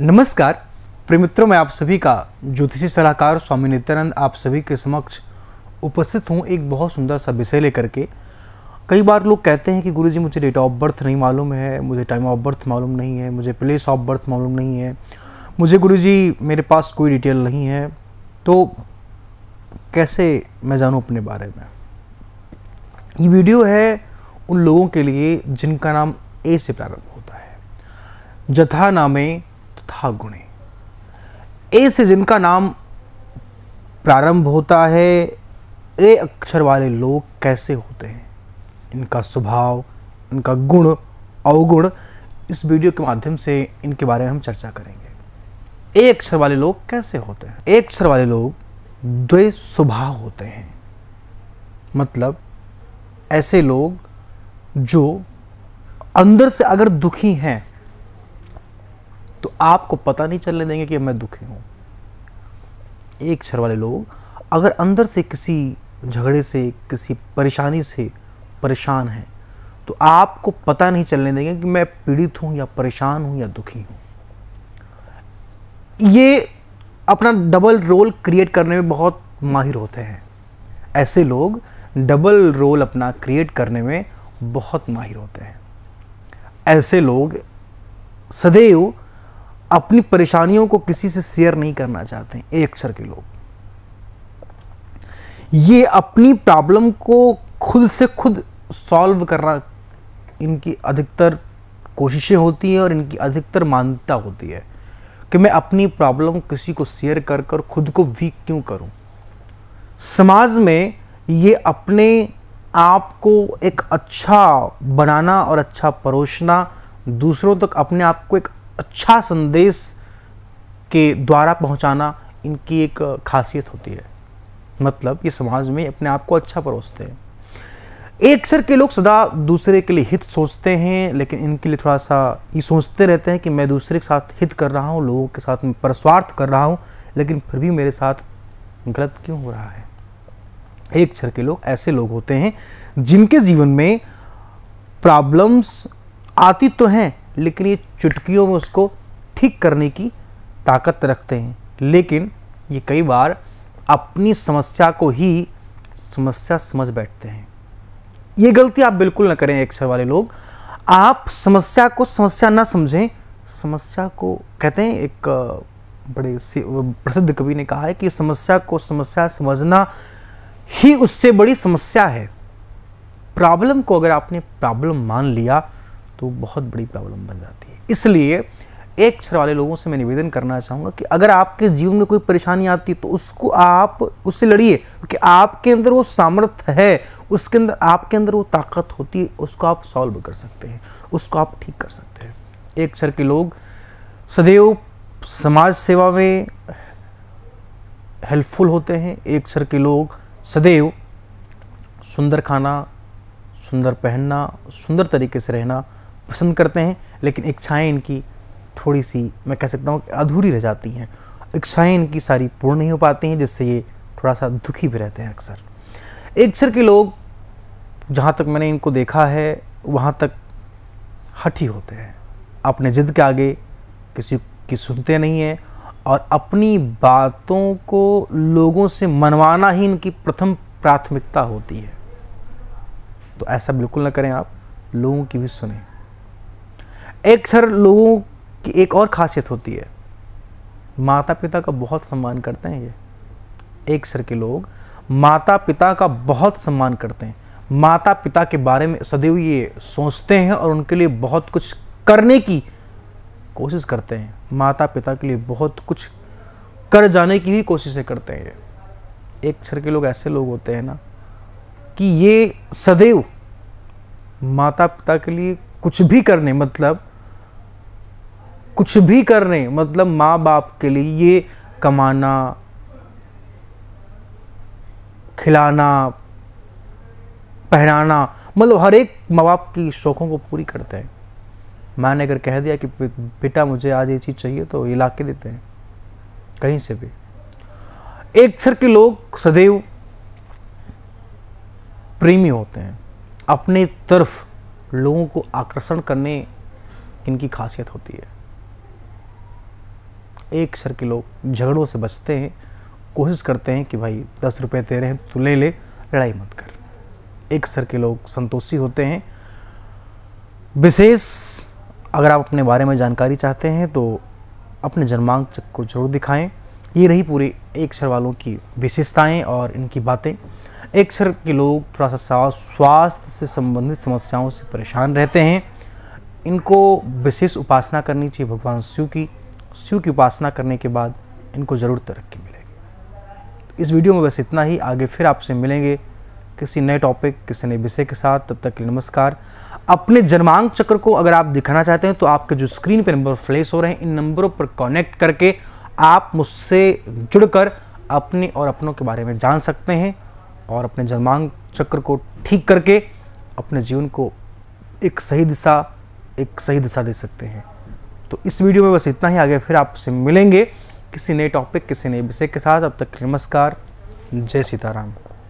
नमस्कार प्रिय मित्रों मैं आप सभी का ज्योतिषी सलाहकार स्वामी नित्यानंद आप सभी के समक्ष उपस्थित हूँ एक बहुत सुंदर सा विषय लेकर के कई बार लोग कहते हैं कि गुरु जी मुझे डेट ऑफ बर्थ नहीं मालूम है मुझे टाइम ऑफ बर्थ मालूम नहीं है मुझे प्लेस ऑफ बर्थ मालूम नहीं है मुझे गुरु जी मेरे पास कोई डिटेल नहीं है तो कैसे मैं जानूँ अपने बारे में ये वीडियो है उन लोगों के लिए जिनका नाम ए से प्रारंभ होता है जथा नामे तथा गुणे ए से जिनका नाम प्रारंभ होता है ए अक्षर वाले लोग कैसे होते हैं इनका स्वभाव इनका गुण अवगुण इस वीडियो के माध्यम से इनके बारे में हम चर्चा करेंगे ए अक्षर वाले लोग कैसे होते हैं ए अक्षर वाले लोग द्वे स्वभाव होते हैं मतलब ऐसे लोग जो अंदर से अगर दुखी हैं तो आपको पता नहीं चलने देंगे कि मैं दुखी हूँ एक क्षर वाले लोग अगर अंदर से किसी झगड़े से किसी परेशानी से परेशान हैं तो आपको पता नहीं चलने देंगे कि मैं पीड़ित हूँ या परेशान हूँ या दुखी हूँ ये अपना डबल रोल क्रिएट करने में बहुत माहिर होते हैं ऐसे लोग डबल रोल अपना क्रिएट करने में बहुत माहिर होते हैं ऐसे लोग सदैव अपनी परेशानियों को किसी से शेयर नहीं करना चाहते हैं एक अक्षर के लोग ये अपनी प्रॉब्लम को खुद से खुद सॉल्व करना इनकी अधिकतर कोशिशें होती हैं और इनकी अधिकतर मान्यता होती है कि मैं अपनी प्रॉब्लम किसी को शेयर कर कर खुद को वीक क्यों करूं समाज में ये अपने आप को एक अच्छा बनाना और अच्छा परोसना दूसरों तक अपने आप को एक अच्छा संदेश के द्वारा पहुंचाना इनकी एक खासियत होती है मतलब ये समाज में अपने आप को अच्छा परोसते हैं एक सर के लोग सदा दूसरे के लिए हित सोचते हैं लेकिन इनके लिए थोड़ा सा ये सोचते रहते हैं कि मैं दूसरे के साथ हित कर रहा हूँ लोगों के साथ में परस्वार्थ कर रहा हूँ लेकिन फिर भी मेरे साथ गलत क्यों हो रहा है एक सर के लोग ऐसे लोग होते हैं जिनके जीवन में प्रॉब्लम्स आती तो हैं लेकिन ये चुटकियों में उसको ठीक करने की ताकत रखते हैं लेकिन ये कई बार अपनी समस्या को ही समस्या समझ बैठते हैं ये गलती आप बिल्कुल ना करें सर वाले लोग आप समस्या को समस्या ना समझें समस्या को कहते हैं एक बड़े प्रसिद्ध कवि ने कहा है कि समस्या को समस्या समझना ही उससे बड़ी समस्या है प्रॉब्लम को अगर आपने प्रॉब्लम मान लिया तो बहुत बड़ी प्रॉब्लम बन जाती है इसलिए एक क्षर वाले लोगों से मैं निवेदन करना चाहूँगा कि अगर आपके जीवन में कोई परेशानी आती है तो उसको आप उससे लड़िए क्योंकि आपके अंदर वो सामर्थ्य है उसके अंदर आपके अंदर वो ताकत होती है उसको आप सॉल्व कर सकते हैं उसको आप ठीक कर सकते हैं एक क्षर के लोग सदैव समाज सेवा में हेल्पफुल होते हैं एक क्षर के लोग सदैव सुंदर खाना सुंदर पहनना सुंदर तरीके से रहना पसंद करते हैं लेकिन इच्छाएँ इनकी थोड़ी सी मैं कह सकता हूँ अधूरी रह जाती हैं इच्छाएँ इनकी सारी पूर्ण नहीं हो पाती हैं जिससे ये थोड़ा सा दुखी भी रहते हैं अक्सर अक्सर के लोग जहाँ तक मैंने इनको देखा है वहाँ तक हठी होते हैं अपने ज़िद के आगे किसी की सुनते नहीं हैं और अपनी बातों को लोगों से मनवाना ही इनकी प्रथम प्राथमिकता होती है तो ऐसा बिल्कुल ना करें आप लोगों की भी सुने एक सर लोगों की एक और खासियत होती है माता पिता का बहुत सम्मान करते हैं ये एक सर के लोग माता पिता का बहुत सम्मान करते हैं माता पिता के बारे में सदैव ये सोचते हैं और उनके लिए बहुत कुछ करने की कोशिश करते हैं माता पिता के लिए बहुत कुछ कर जाने की भी कोशिशें करते हैं ये एक सर के लोग ऐसे लोग होते हैं ना कि ये सदैव माता पिता के लिए कुछ भी करने मतलब कुछ भी करने मतलब माँ बाप के लिए ये कमाना खिलाना पहनाना मतलब हर एक माँ बाप की शौक़ों को पूरी करते हैं माँ ने अगर कह दिया कि बेटा मुझे आज ये चीज़ चाहिए तो ये ला के देते हैं कहीं से भी एक सर के लोग सदैव प्रेमी होते हैं अपने तरफ लोगों को आकर्षण करने इनकी खासियत होती है एक सर लोग झगड़ों से बचते हैं कोशिश करते हैं कि भाई दस रुपये दे रहे हैं तो ले ले लड़ाई मत कर एक सर के लोग संतोषी होते हैं विशेष अगर आप अपने बारे में जानकारी चाहते हैं तो अपने जन्मांक चक को जरूर दिखाएं ये रही पूरी एक सर वालों की विशेषताएं और इनकी बातें एक सर के लोग थोड़ा सा स्वास्थ्य से संबंधित समस्याओं से परेशान रहते हैं इनको विशेष उपासना करनी चाहिए भगवान शिव की शिव की उपासना करने के बाद इनको ज़रूर तरक्की मिलेगी तो इस वीडियो में बस इतना ही आगे फिर आपसे मिलेंगे किसी नए टॉपिक किसी नए विषय के साथ तब तक के लिए नमस्कार अपने जन्मांक चक्र को अगर आप दिखाना चाहते हैं तो आपके जो स्क्रीन पर नंबर फ्लैश हो रहे हैं इन नंबरों पर कॉनेक्ट करके आप मुझसे जुड़कर अपने और अपनों के बारे में जान सकते हैं और अपने जन्मांक चक्र को ठीक करके अपने जीवन को एक सही दिशा एक सही दिशा दे सकते हैं तो इस वीडियो में बस इतना ही आगे फिर आपसे मिलेंगे किसी नए टॉपिक किसी नए विषय के साथ अब तक नमस्कार जय सीताराम